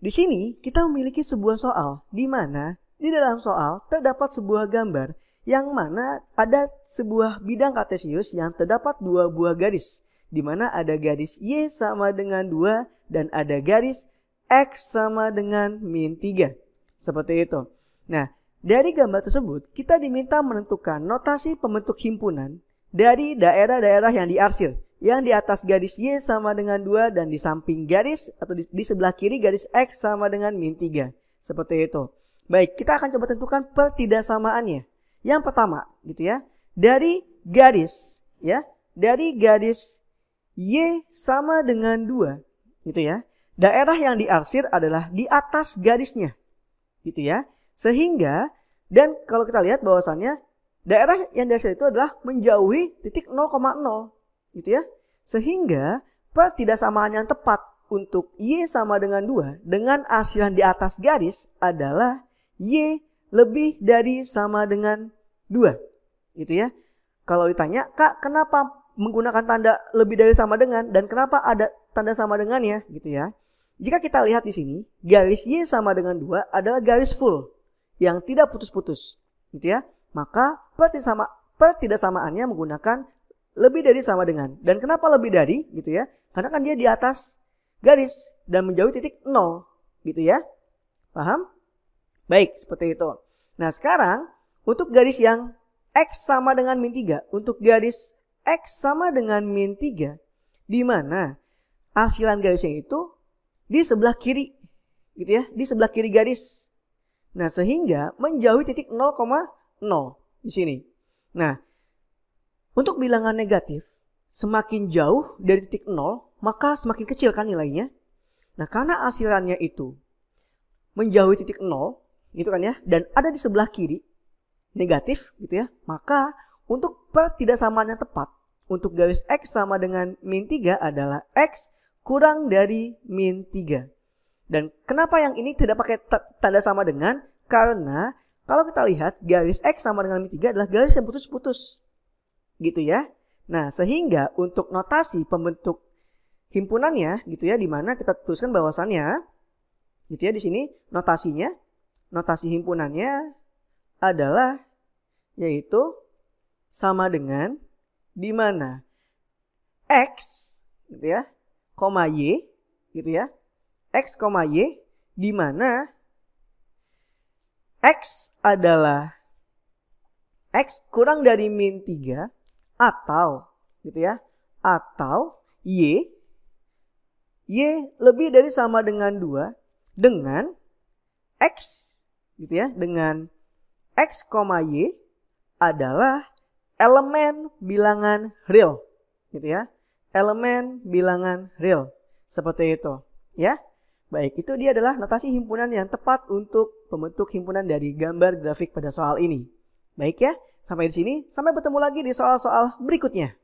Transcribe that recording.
Di sini kita memiliki sebuah soal di mana di dalam soal terdapat sebuah gambar yang mana ada sebuah bidang kartesius yang terdapat dua buah garis di mana ada garis Y sama dengan 2 dan ada garis X sama dengan min 3. Seperti itu. Nah, dari gambar tersebut kita diminta menentukan notasi pembentuk himpunan dari daerah-daerah yang diarsir yang di atas garis Y sama dengan 2 dan di samping garis atau di, di sebelah kiri garis X sama dengan min 3. Seperti itu. Baik, kita akan coba tentukan pertidaksamaannya. Yang pertama, gitu ya. Dari garis, ya. Dari garis Y sama dengan 2, gitu ya. Daerah yang diarsir adalah di atas garisnya, gitu ya. Sehingga, dan kalau kita lihat bahwasannya, daerah yang diarsir itu adalah menjauhi titik 0,0 Gitu ya. Sehingga pertidaksamaan yang tepat untuk Y sama dengan 2 dengan hasil di atas garis adalah Y lebih dari sama dengan 2. Gitu ya. Kalau ditanya, Kak kenapa menggunakan tanda lebih dari sama dengan dan kenapa ada tanda sama dengan ya gitu ya. Jika kita lihat di sini, garis Y sama dengan 2 adalah garis full yang tidak putus-putus gitu ya. Maka pertidaksamaannya menggunakan lebih dari sama dengan. Dan kenapa lebih dari gitu ya? Karena kan dia di atas garis dan menjauhi titik nol gitu ya. Paham? Baik, seperti itu. Nah sekarang untuk garis yang X sama dengan min 3. Untuk garis X sama dengan min 3. Di mana hasilan garisnya itu di sebelah kiri. Gitu ya, di sebelah kiri garis. Nah sehingga menjauhi titik 0,0 di sini. Nah untuk bilangan negatif, semakin jauh dari titik nol, maka semakin kecil kan nilainya. Nah, karena asirannya itu menjauhi titik nol, gitu kan ya, dan ada di sebelah kiri, negatif gitu ya, maka untuk pertidaksamaan yang tepat, untuk garis X sama dengan min 3 adalah X kurang dari min 3. Dan kenapa yang ini tidak pakai tanda sama dengan? Karena kalau kita lihat garis X sama dengan min 3 adalah garis yang putus-putus gitu ya. Nah, sehingga untuk notasi pembentuk himpunannya gitu ya di mana kita tuliskan bahwasannya gitu ya di sini notasinya notasi himpunannya adalah yaitu sama dengan di mana x gitu ya, koma y gitu ya. x, koma y di mana x adalah x kurang dari min 3 atau gitu ya atau y y lebih dari sama dengan 2 dengan x gitu ya dengan x, y adalah elemen bilangan real gitu ya elemen bilangan real seperti itu ya baik itu dia adalah notasi himpunan yang tepat untuk pembentuk himpunan dari gambar grafik pada soal ini baik ya Sampai di sini, sampai bertemu lagi di soal-soal berikutnya.